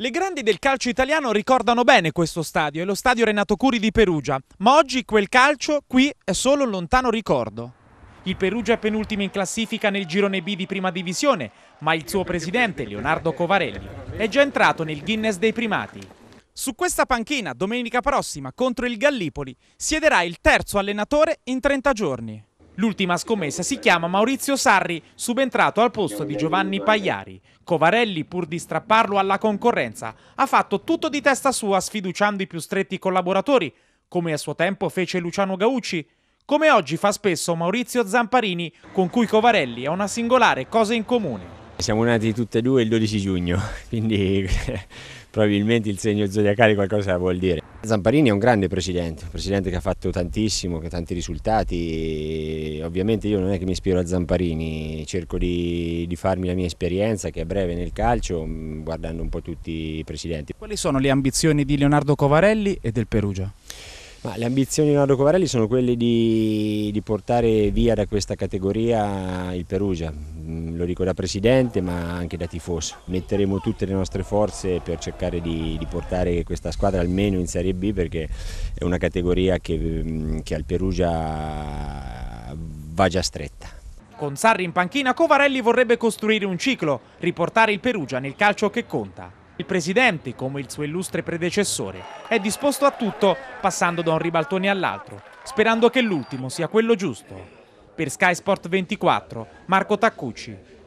Le grandi del calcio italiano ricordano bene questo stadio, è lo stadio Renato Curi di Perugia, ma oggi quel calcio qui è solo un lontano ricordo. Il Perugia è penultimo in classifica nel girone B di prima divisione, ma il suo presidente, Leonardo Covarelli, è già entrato nel Guinness dei primati. Su questa panchina, domenica prossima, contro il Gallipoli, siederà il terzo allenatore in 30 giorni. L'ultima scommessa si chiama Maurizio Sarri, subentrato al posto di Giovanni Pagliari. Covarelli, pur di strapparlo alla concorrenza, ha fatto tutto di testa sua sfiduciando i più stretti collaboratori, come a suo tempo fece Luciano Gaucci, come oggi fa spesso Maurizio Zamparini, con cui Covarelli ha una singolare cosa in comune. Siamo nati tutti e due il 12 giugno, quindi probabilmente il segno zodiacale qualcosa vuol dire. Zamparini è un grande presidente, un presidente che ha fatto tantissimo, che ha tanti risultati. Ovviamente io non è che mi ispiro a Zamparini, cerco di, di, farmi la mia esperienza che è breve nel calcio mm, guardando un po' tutti i presidenti. Quali sono le ambizioni di Leonardo Covarelli e del Perugia? Ma le ambizioni di Nardo Covarelli sono quelle di, di, portare via da questa categoria il Perugia, mm, lo dico da presidente ma anche da tifoso. Metteremo tutte le nostre forze per cercare di, di portare questa squadra almeno in Serie B perché è una categoria che, mm, che al Perugia va già stretta. Con Sarri in panchina Covarelli vorrebbe costruire un ciclo, riportare il Perugia nel calcio che conta. Il presidente, come il suo illustre predecessore, è disposto a tutto passando da un ribaltone all'altro, sperando che l'ultimo sia quello giusto. Per Sky Sport 24, Marco Taccucci.